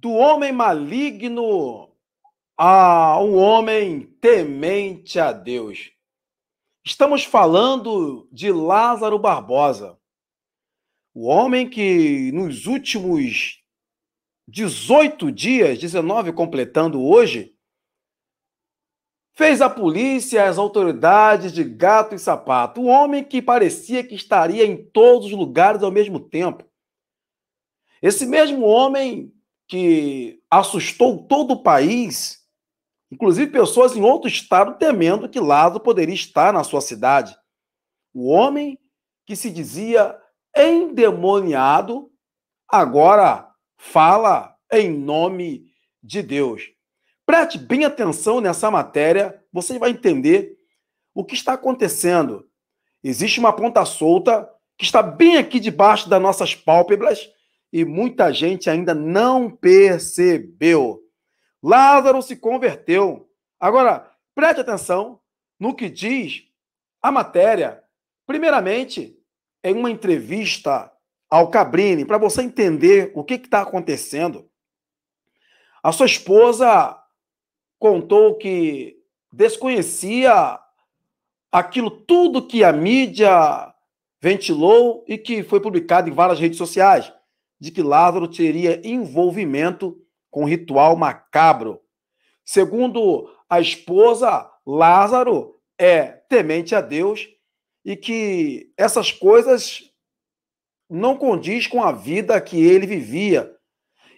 do homem maligno a ah, um homem temente a Deus. Estamos falando de Lázaro Barbosa, o homem que nos últimos 18 dias, 19 completando hoje, fez a polícia, as autoridades de gato e sapato. O homem que parecia que estaria em todos os lugares ao mesmo tempo. Esse mesmo homem que assustou todo o país, inclusive pessoas em outro estado temendo que Lázaro poderia estar na sua cidade. O homem que se dizia endemoniado agora fala em nome de Deus. Preste bem atenção nessa matéria, você vai entender o que está acontecendo. Existe uma ponta solta que está bem aqui debaixo das nossas pálpebras e muita gente ainda não percebeu. Lázaro se converteu. Agora, preste atenção no que diz a matéria. Primeiramente, em uma entrevista ao Cabrini, para você entender o que está acontecendo. A sua esposa contou que desconhecia aquilo tudo que a mídia ventilou e que foi publicado em várias redes sociais de que Lázaro teria envolvimento com ritual macabro. Segundo a esposa, Lázaro é temente a Deus e que essas coisas não condiz com a vida que ele vivia.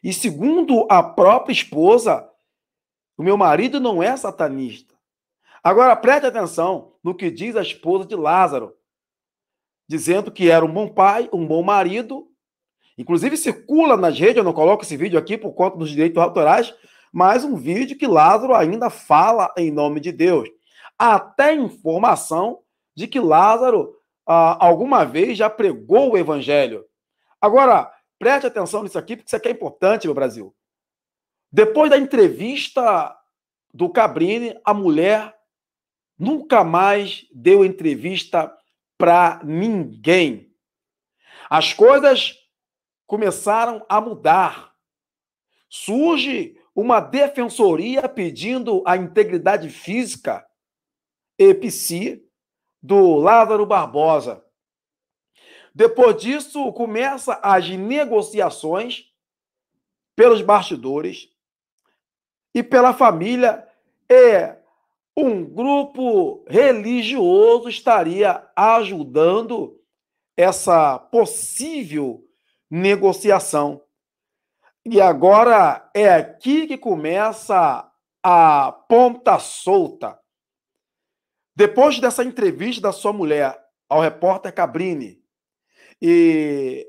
E segundo a própria esposa, o meu marido não é satanista. Agora preste atenção no que diz a esposa de Lázaro, dizendo que era um bom pai, um bom marido Inclusive circula nas redes, eu não coloco esse vídeo aqui por conta dos direitos autorais, mas um vídeo que Lázaro ainda fala em nome de Deus. Até informação de que Lázaro ah, alguma vez já pregou o evangelho. Agora, preste atenção nisso aqui, porque isso aqui é importante, meu Brasil. Depois da entrevista do Cabrini, a mulher nunca mais deu entrevista para ninguém. As coisas começaram a mudar. Surge uma defensoria pedindo a integridade física e psi do Lázaro Barbosa. Depois disso, começa as negociações pelos bastidores e pela família e um grupo religioso estaria ajudando essa possível negociação. E agora é aqui que começa a ponta solta. Depois dessa entrevista da sua mulher ao repórter Cabrini, e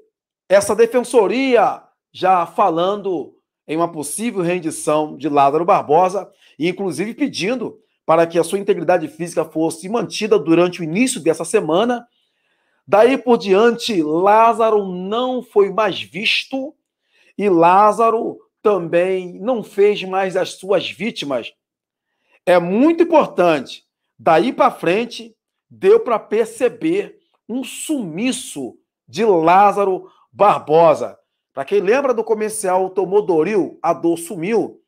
essa defensoria já falando em uma possível rendição de Lázaro Barbosa, e inclusive pedindo para que a sua integridade física fosse mantida durante o início dessa semana Daí por diante, Lázaro não foi mais visto e Lázaro também não fez mais as suas vítimas. É muito importante. Daí para frente, deu para perceber um sumiço de Lázaro Barbosa. Para quem lembra do comercial Tomodoril, a dor sumiu.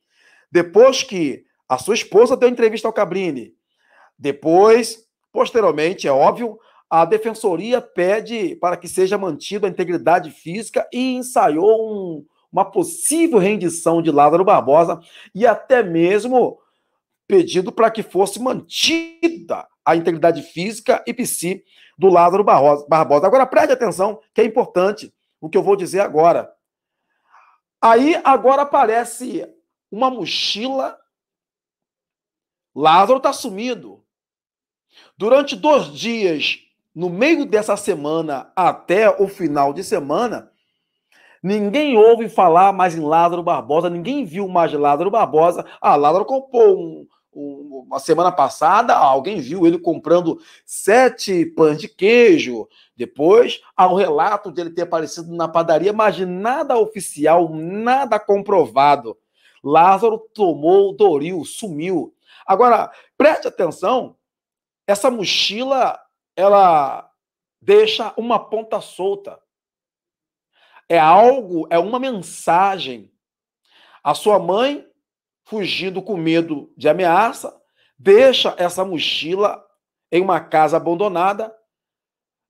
Depois que a sua esposa deu entrevista ao Cabrini, depois, posteriormente, é óbvio, a defensoria pede para que seja mantida a integridade física e ensaiou um, uma possível rendição de Lázaro Barbosa e até mesmo pedido para que fosse mantida a integridade física e psi do Lázaro Barbosa. Agora preste atenção, que é importante o que eu vou dizer agora. Aí agora aparece uma mochila. Lázaro está sumido. Durante dois dias, no meio dessa semana até o final de semana, ninguém ouve falar mais em Lázaro Barbosa, ninguém viu mais Lázaro Barbosa. Ah, Lázaro comprou um, um, uma semana passada, alguém viu ele comprando sete pães de queijo. Depois, há um relato dele ter aparecido na padaria, mas nada oficial, nada comprovado. Lázaro tomou Doril, sumiu. Agora, preste atenção, essa mochila ela deixa uma ponta solta. É algo, é uma mensagem. A sua mãe, fugindo com medo de ameaça, deixa essa mochila em uma casa abandonada.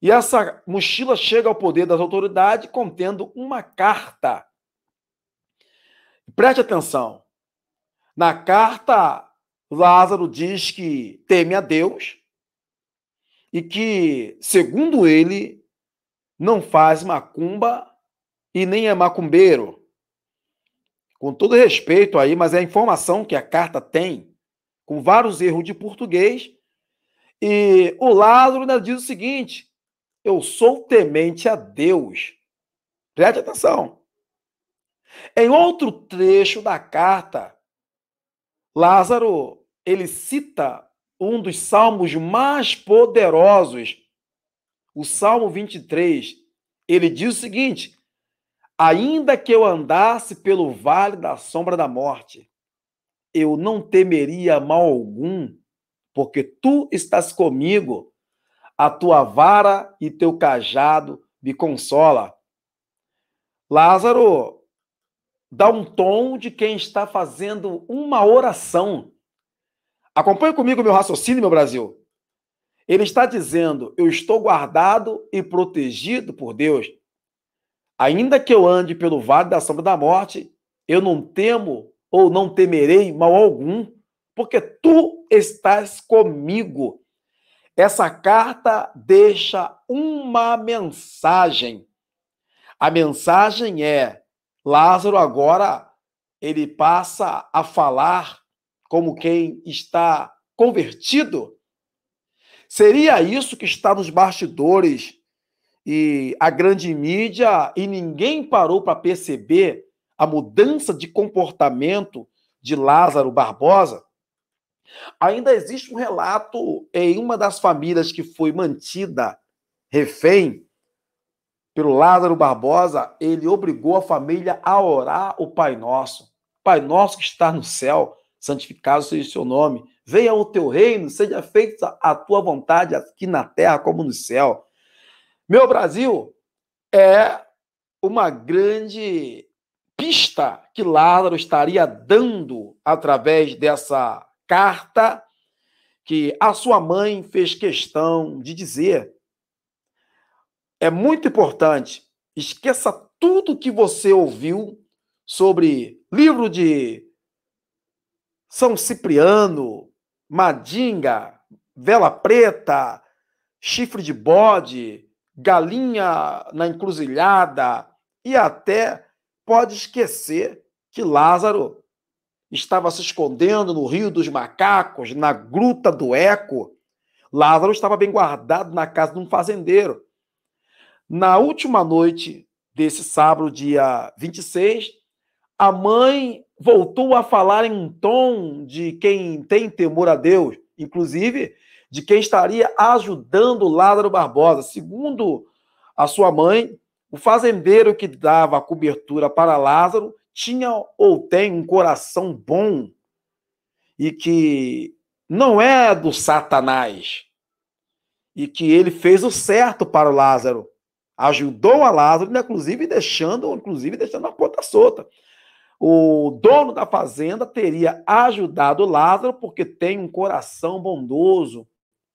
E essa mochila chega ao poder das autoridades contendo uma carta. Preste atenção. Na carta, Lázaro diz que teme a Deus e que, segundo ele, não faz macumba e nem é macumbeiro. Com todo respeito aí, mas é a informação que a carta tem, com vários erros de português. E o Lázaro ainda diz o seguinte: Eu sou temente a Deus. Preste atenção. Em outro trecho da carta, Lázaro ele cita um dos salmos mais poderosos, o Salmo 23. Ele diz o seguinte: Ainda que eu andasse pelo vale da sombra da morte, eu não temeria mal algum, porque tu estás comigo, a tua vara e teu cajado me consola. Lázaro dá um tom de quem está fazendo uma oração. Acompanhe comigo meu raciocínio, meu Brasil. Ele está dizendo: eu estou guardado e protegido por Deus. Ainda que eu ande pelo vale da sombra da morte, eu não temo ou não temerei mal algum, porque tu estás comigo. Essa carta deixa uma mensagem. A mensagem é: Lázaro agora ele passa a falar como quem está convertido? Seria isso que está nos bastidores e a grande mídia e ninguém parou para perceber a mudança de comportamento de Lázaro Barbosa? Ainda existe um relato em uma das famílias que foi mantida refém pelo Lázaro Barbosa, ele obrigou a família a orar o Pai Nosso. Pai Nosso que está no céu, santificado seja o seu nome. Venha o teu reino, seja feita a tua vontade aqui na terra como no céu. Meu Brasil é uma grande pista que Lázaro estaria dando através dessa carta que a sua mãe fez questão de dizer. É muito importante, esqueça tudo que você ouviu sobre livro de são Cipriano, Madinga, Vela Preta, Chifre de Bode, Galinha na Encruzilhada e até pode esquecer que Lázaro estava se escondendo no Rio dos Macacos, na Gruta do Eco. Lázaro estava bem guardado na casa de um fazendeiro. Na última noite desse sábado, dia 26, a mãe voltou a falar em um tom de quem tem temor a Deus, inclusive de quem estaria ajudando Lázaro Barbosa. Segundo a sua mãe, o fazendeiro que dava a cobertura para Lázaro tinha ou tem um coração bom e que não é do Satanás e que ele fez o certo para o Lázaro, ajudou a Lázaro, inclusive deixando, inclusive deixando a ponta solta o dono da fazenda teria ajudado Lázaro porque tem um coração bondoso,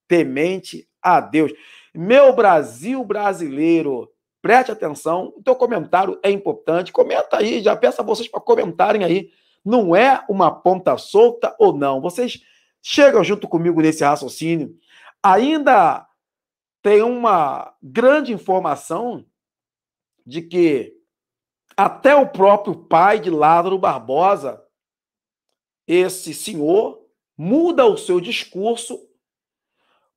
temente a Deus. Meu Brasil brasileiro, preste atenção, o teu comentário é importante. Comenta aí, já peço a vocês para comentarem aí. Não é uma ponta solta ou não? Vocês chegam junto comigo nesse raciocínio. Ainda tem uma grande informação de que até o próprio pai de Lázaro Barbosa, esse senhor, muda o seu discurso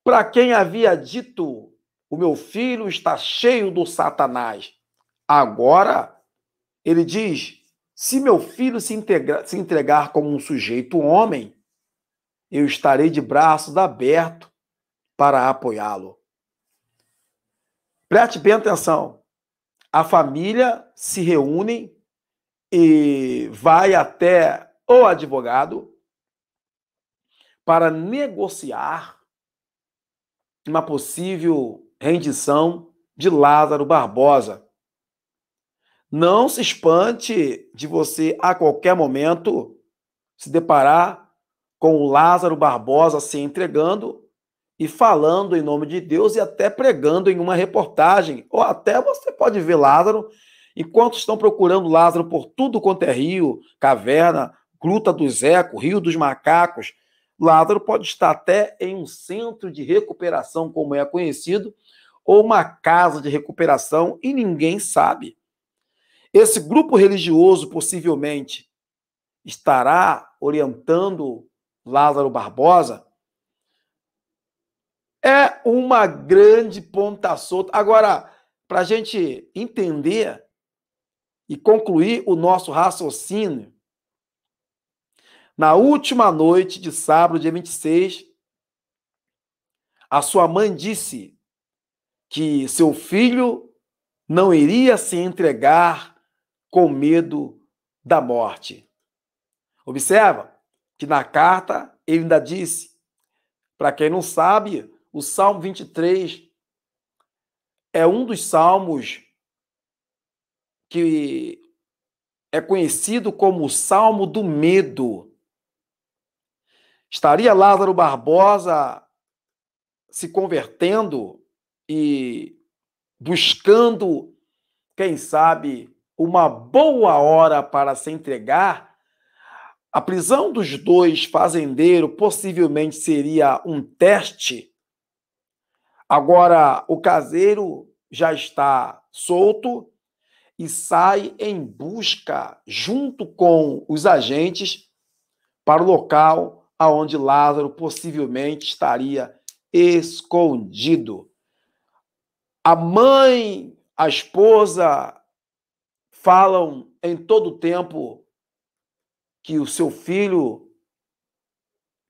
para quem havia dito: o meu filho está cheio do Satanás. Agora, ele diz: se meu filho se, integra, se entregar como um sujeito homem, eu estarei de braços abertos para apoiá-lo. Preste bem atenção a família se reúne e vai até o advogado para negociar uma possível rendição de Lázaro Barbosa. Não se espante de você a qualquer momento se deparar com o Lázaro Barbosa se entregando e falando em nome de Deus e até pregando em uma reportagem. Ou até você pode ver Lázaro, enquanto estão procurando Lázaro por tudo quanto é rio, caverna, gruta do Zeco, rio dos macacos. Lázaro pode estar até em um centro de recuperação, como é conhecido, ou uma casa de recuperação e ninguém sabe. Esse grupo religioso possivelmente estará orientando Lázaro Barbosa é uma grande ponta solta. Agora, para a gente entender e concluir o nosso raciocínio, na última noite de sábado, dia 26, a sua mãe disse que seu filho não iria se entregar com medo da morte. Observa que na carta ele ainda disse: para quem não sabe, o Salmo 23 é um dos salmos que é conhecido como o Salmo do Medo. Estaria Lázaro Barbosa se convertendo e buscando, quem sabe, uma boa hora para se entregar? A prisão dos dois fazendeiros possivelmente seria um teste Agora, o caseiro já está solto e sai em busca, junto com os agentes, para o local aonde Lázaro possivelmente estaria escondido. A mãe, a esposa falam em todo o tempo que o seu filho,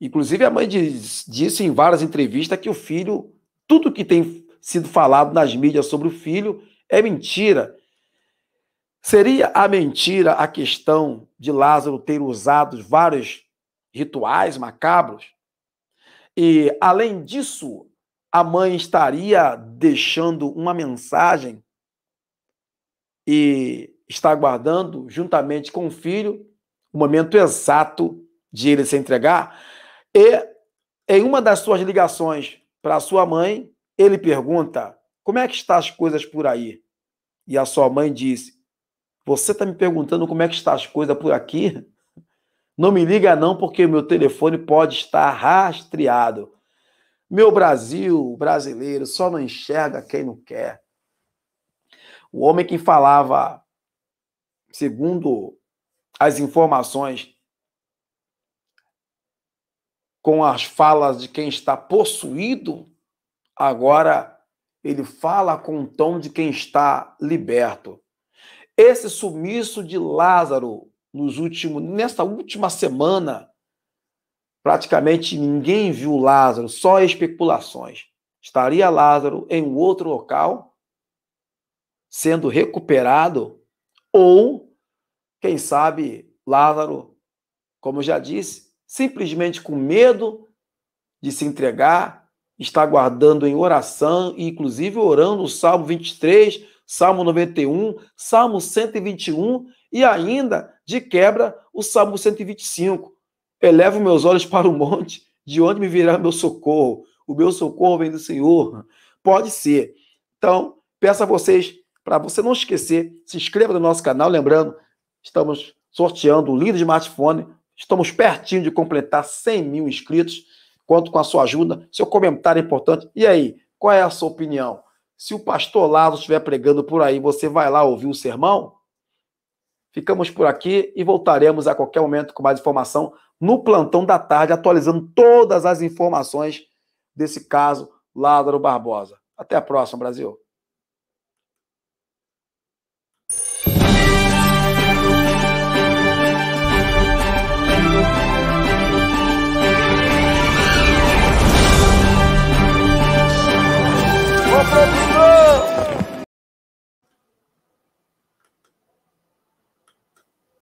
inclusive a mãe diz, disse em várias entrevistas que o filho tudo que tem sido falado nas mídias sobre o filho é mentira. Seria a mentira a questão de Lázaro ter usado vários rituais macabros? E, além disso, a mãe estaria deixando uma mensagem e está aguardando, juntamente com o filho, o momento exato de ele se entregar. E, em uma das suas ligações para sua mãe, ele pergunta: Como é que estão as coisas por aí? E a sua mãe disse: Você está me perguntando como é que estão as coisas por aqui? Não me liga não, porque meu telefone pode estar rastreado. Meu Brasil, brasileiro, só não enxerga quem não quer. O homem que falava, segundo as informações, com as falas de quem está possuído, agora ele fala com o tom de quem está liberto. Esse sumiço de Lázaro nos últimos, nessa última semana, praticamente ninguém viu Lázaro, só especulações. Estaria Lázaro em outro local, sendo recuperado, ou, quem sabe, Lázaro, como já disse, simplesmente com medo de se entregar, está guardando em oração e inclusive orando o Salmo 23, Salmo 91, Salmo 121 e ainda de quebra o Salmo 125. Elevo meus olhos para o monte, de onde me virá meu socorro? O meu socorro vem do Senhor. Pode ser. Então, peço a vocês para você não esquecer, se inscreva no nosso canal, lembrando, estamos sorteando o lindo smartphone Estamos pertinho de completar 100 mil inscritos. Conto com a sua ajuda. Seu comentário é importante. E aí, qual é a sua opinião? Se o pastor Lázaro estiver pregando por aí, você vai lá ouvir o sermão? Ficamos por aqui e voltaremos a qualquer momento com mais informação no plantão da tarde, atualizando todas as informações desse caso Lázaro Barbosa. Até a próxima, Brasil. Sofre